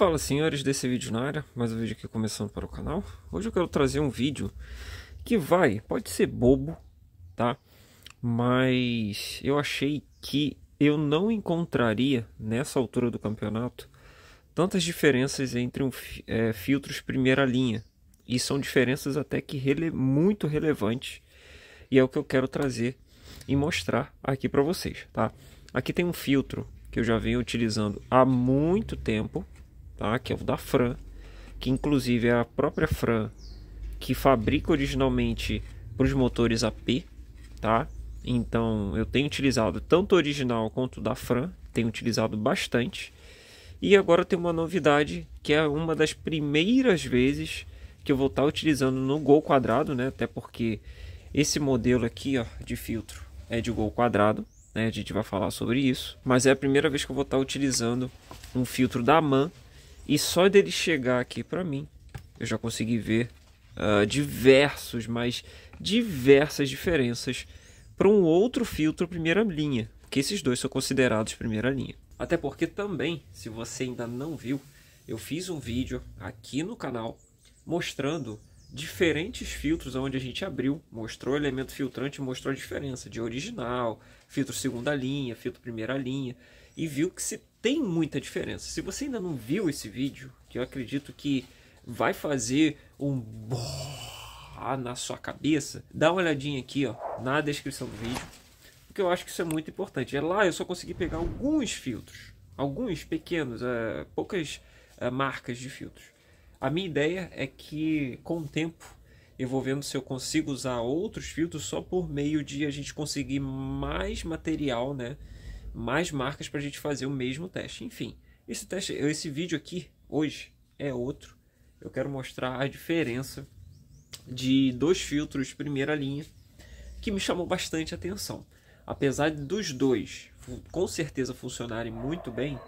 Fala senhores desse vídeo na área, mais um vídeo aqui começando para o canal. Hoje eu quero trazer um vídeo que vai, pode ser bobo, tá? Mas eu achei que eu não encontraria nessa altura do campeonato tantas diferenças entre um, é, filtros primeira linha. E são diferenças até que rele muito relevantes. E é o que eu quero trazer e mostrar aqui para vocês, tá? Aqui tem um filtro que eu já venho utilizando há muito tempo, tá? que é o da Fran, que inclusive é a própria Fran que fabrica originalmente para os motores AP, tá? Então eu tenho utilizado tanto o original quanto o da Fran, tenho utilizado bastante. E agora tem uma novidade que é uma das primeiras vezes que eu vou estar tá utilizando no Gol quadrado, né? Até porque esse modelo aqui, ó, de filtro é de Gol quadrado, né? A gente vai falar sobre isso, mas é a primeira vez que eu vou estar tá utilizando um filtro da MAN e só dele chegar aqui para mim, eu já consegui ver uh, diversos, mas diversas diferenças para um outro filtro primeira linha, que esses dois são considerados primeira linha. Até porque também, se você ainda não viu, eu fiz um vídeo aqui no canal mostrando diferentes filtros onde a gente abriu, mostrou elemento filtrante, mostrou a diferença de original, filtro segunda linha, filtro primeira linha e viu que se tem muita diferença. Se você ainda não viu esse vídeo, que eu acredito que vai fazer um na sua cabeça, dá uma olhadinha aqui ó, na descrição do vídeo, porque eu acho que isso é muito importante. É lá eu só consegui pegar alguns filtros, alguns pequenos, é, poucas é, marcas de filtros. A minha ideia é que com o tempo eu vou vendo se eu consigo usar outros filtros só por meio de a gente conseguir mais material, né? mais marcas para a gente fazer o mesmo teste. Enfim, esse teste, esse vídeo aqui hoje é outro. Eu quero mostrar a diferença de dois filtros primeira linha que me chamou bastante atenção. Apesar dos dois com certeza funcionarem muito bem,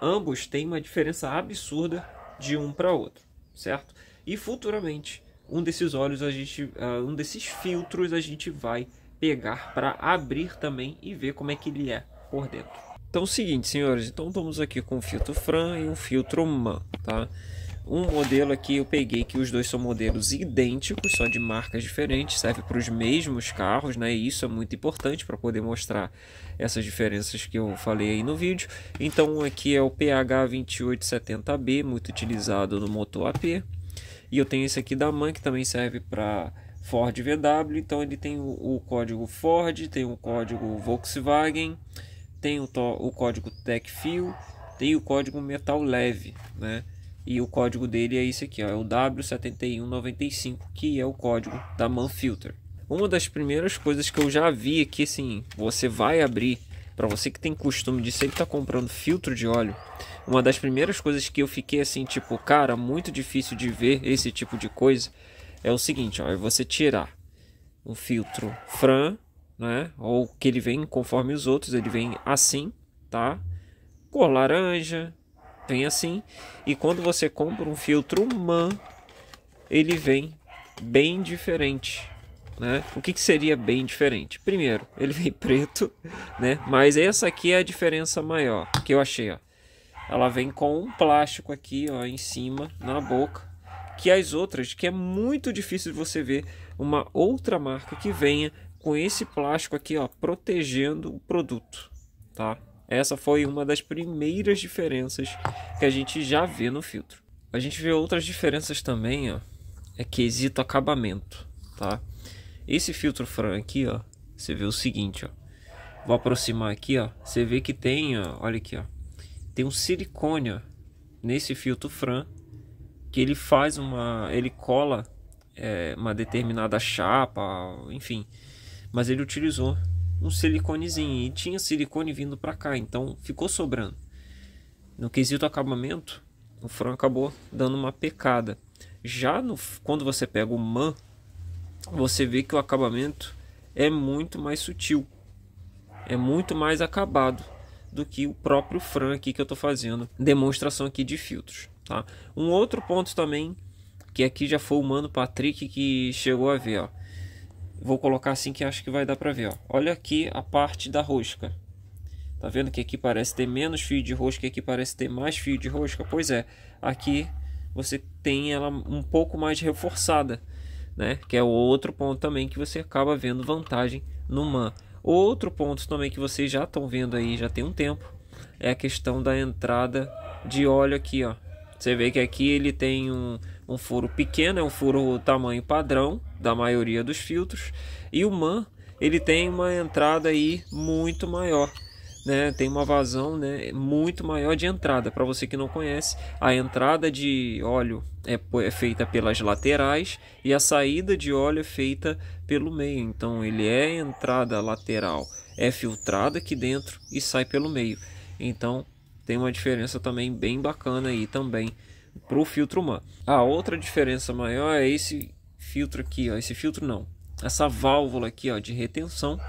ambos têm uma diferença absurda de um para outro, certo? E futuramente um desses olhos a gente, ah, um desses filtros a gente vai pegar para abrir também e ver como é que ele é por dentro. Então é o seguinte, senhores, então estamos aqui com filtro Fran e um filtro Man, tá? Um modelo aqui eu peguei que os dois são modelos idênticos, só de marcas diferentes, serve para os mesmos carros, né? E isso é muito importante para poder mostrar essas diferenças que eu falei aí no vídeo. Então aqui é o PH2870B, muito utilizado no motor AP. E eu tenho esse aqui da MAN, que também serve para Ford VW. Então ele tem o código Ford, tem o código Volkswagen tem o, o código TechFio, tem o código Metal Leve, né? E o código dele é esse aqui, ó, é o W7195, que é o código da Manfilter. Uma das primeiras coisas que eu já vi aqui, é assim, você vai abrir, para você que tem costume de sempre estar tá comprando filtro de óleo, uma das primeiras coisas que eu fiquei assim, tipo, cara, muito difícil de ver esse tipo de coisa, é o seguinte, ó, é você tirar o filtro Fran né? Ou que ele vem conforme os outros, ele vem assim, tá? Cor laranja, vem assim. E quando você compra um filtro MAN, ele vem bem diferente, né? O que, que, seria bem diferente? Primeiro, ele vem preto, né? Mas essa aqui é a diferença maior que eu achei, ó. Ela vem com um plástico aqui, ó, em cima, na boca, que as outras, que é muito difícil de você ver uma outra marca que venha com esse plástico aqui, ó, protegendo o produto, tá? Essa foi uma das primeiras diferenças que a gente já vê no filtro. A gente vê outras diferenças também, ó, é quesito acabamento, tá? Esse filtro Fran aqui, ó, você vê o seguinte, ó. Vou aproximar aqui, ó, você vê que tem, ó, olha aqui, ó, tem um silicone, ó, nesse filtro Fran, que ele faz uma, ele cola é, uma determinada chapa, enfim, mas ele utilizou um siliconezinho e tinha silicone vindo para cá, então ficou sobrando. No quesito acabamento, o Fran acabou dando uma pecada. Já no, quando você pega o MAN, você vê que o acabamento é muito mais sutil, é muito mais acabado do que o próprio Fran aqui que eu estou fazendo demonstração aqui de filtros. Tá? Um outro ponto também, que aqui já foi o Mano Patrick que chegou a ver, ó. Vou colocar assim que acho que vai dar para ver. Ó. Olha aqui a parte da rosca. Tá vendo que aqui parece ter menos fio de rosca e aqui parece ter mais fio de rosca? Pois é, aqui você tem ela um pouco mais reforçada, né? Que é o outro ponto também que você acaba vendo vantagem no MAN. Outro ponto também que vocês já estão vendo aí já tem um tempo é a questão da entrada de óleo aqui, ó. Você vê que aqui ele tem um, um furo pequeno, é um furo tamanho padrão da maioria dos filtros. E o MAN, ele tem uma entrada aí muito maior. Né, tem uma vazão né, muito maior de entrada. Para você que não conhece, a entrada de óleo é, é, feita pelas laterais e a saída de óleo é feita pelo meio. Então ele é entrada lateral, é filtrada aqui dentro e sai pelo meio. Então tem uma diferença também bem bacana aí também para o filtro humano. A outra diferença maior é esse filtro aqui, ó, esse filtro não, essa válvula aqui ó, de retenção,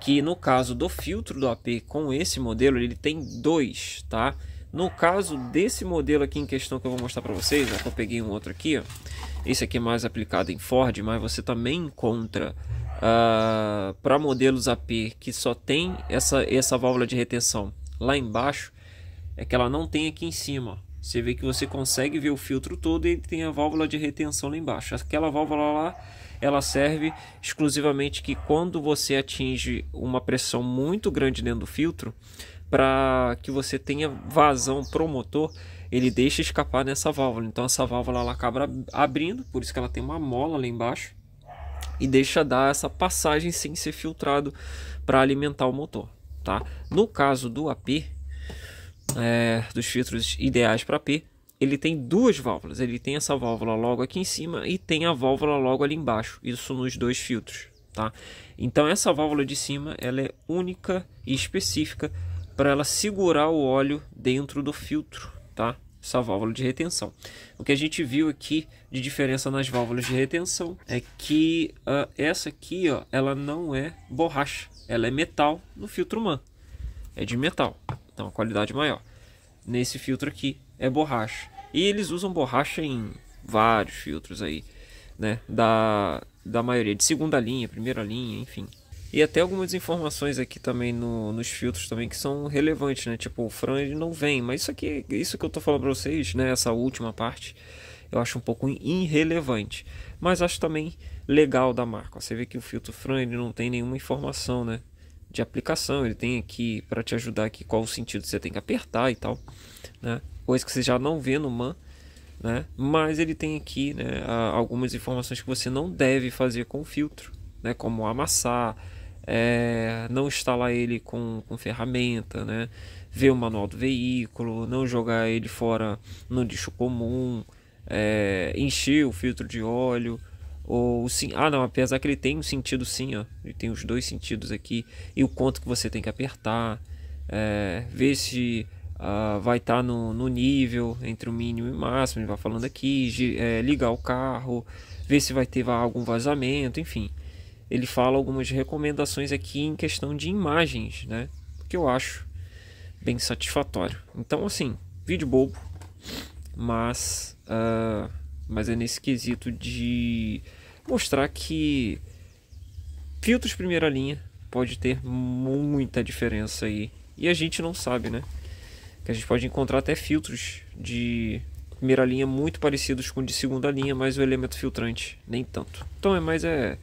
que no caso do filtro do AP com esse modelo, ele tem dois, tá? No caso desse modelo aqui em questão que eu vou mostrar para vocês, ó, eu peguei um outro aqui, ó, esse aqui é mais aplicado em Ford, mas você também encontra uh, ah, para modelos AP que só tem essa, essa válvula de retenção lá embaixo, é que ela não tem aqui em cima, você vê que você consegue ver o filtro todo e tem a válvula de retenção lá embaixo. Aquela válvula lá, ela serve exclusivamente que quando você atinge uma pressão muito grande dentro do filtro, para que você tenha vazão pro motor, ele deixa escapar nessa válvula. Então essa válvula ela acaba abrindo, por isso que ela tem uma mola lá embaixo e deixa dar essa passagem sem ser filtrado para alimentar o motor, tá? No caso do AP, é, dos filtros ideais para P, ele tem duas válvulas. Ele tem essa válvula logo aqui em cima e tem a válvula logo ali embaixo. Isso nos dois filtros, tá? Então essa válvula de cima, ela é única e específica para ela segurar o óleo dentro do filtro, tá? Essa válvula de retenção. O que a gente viu aqui de diferença nas válvulas de retenção é que uh, essa aqui, ó, ela não é borracha, ela é metal no filtro MAN. É de metal, então a qualidade maior nesse filtro aqui, é borracha. E eles usam borracha em vários filtros aí, né? Da, da maioria, de segunda linha, primeira linha, enfim. E até algumas informações aqui também no, nos filtros também que são relevantes, né? Tipo, o Fran ele não vem, mas isso aqui, isso que eu tô falando para vocês, né? Essa última parte, eu acho um pouco irrelevante, mas acho também legal da marca. Você vê que o filtro Fran ele não tem nenhuma informação, né? de aplicação, ele tem aqui para te ajudar aqui qual o sentido você tem que apertar e tal, né? Coisa que você já não vê no MAN, né? Mas ele tem aqui né, algumas informações que você não deve fazer com o filtro, né? Como amassar, é, não instalar ele com, com ferramenta, né? Ver o manual do veículo, não jogar ele fora no lixo comum, é, encher o filtro de óleo, ou sim, ah não, apesar que ele tem um sentido sim, ó. Ele tem os dois sentidos aqui. E o quanto que você tem que apertar. É, ver se uh, vai estar tá no, no, nível entre o mínimo e o máximo. Ele vai falando aqui. É, ligar o carro. Ver se vai ter algum vazamento. Enfim, ele fala algumas recomendações aqui em questão de imagens, né? Que eu acho bem satisfatório. Então, assim, vídeo bobo, mas, uh, mas é nesse quesito de mostrar que filtros primeira linha pode ter muita diferença aí. E a gente não sabe, né? Que a gente pode encontrar até filtros de primeira linha muito parecidos com de segunda linha, mas o elemento filtrante nem tanto. Então é mais é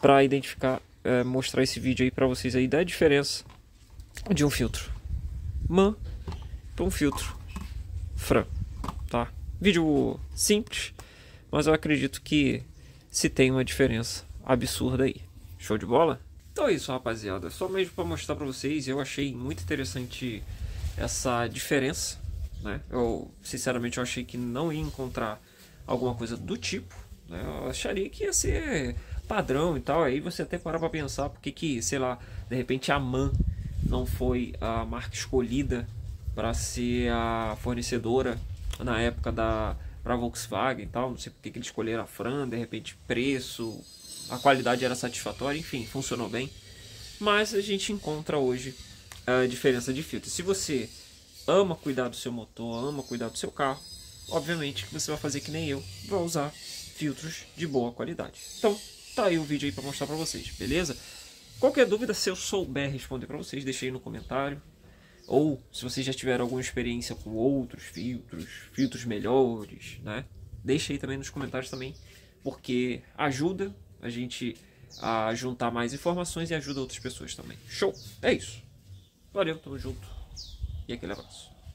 para identificar, é, mostrar esse vídeo aí para vocês aí da diferença de um filtro man para um filtro fran, tá? Vídeo simples, mas eu acredito que se tem uma diferença absurda aí. Show de bola? Então é isso, rapaziada. Só mesmo para mostrar para vocês, eu achei muito interessante essa diferença, né? Eu, sinceramente, eu achei que não ia encontrar alguma coisa do tipo, né? Eu acharia que ia ser padrão e tal. Aí você até para para pensar porque que, sei lá, de repente a MAN não foi a marca escolhida para ser a fornecedora na época da para Volkswagen e tal. Não sei porque que eles escolheram a Fran, de repente preço, a qualidade era satisfatória, enfim, funcionou bem. Mas a gente encontra hoje a diferença de filtro. Se você ama cuidar do seu motor, ama cuidar do seu carro, obviamente que você vai fazer que nem eu, vai usar filtros de boa qualidade. Então, tá aí o vídeo aí para mostrar para vocês, beleza? Qualquer dúvida, se eu souber responder para vocês, aí no comentário ou se vocês já tiveram alguma experiência com outros filtros, filtros melhores, né? Deixa aí também nos comentários também, porque ajuda a gente a juntar mais informações e ajuda outras pessoas também. Show! É isso. Valeu, tamo junto. E aquele abraço.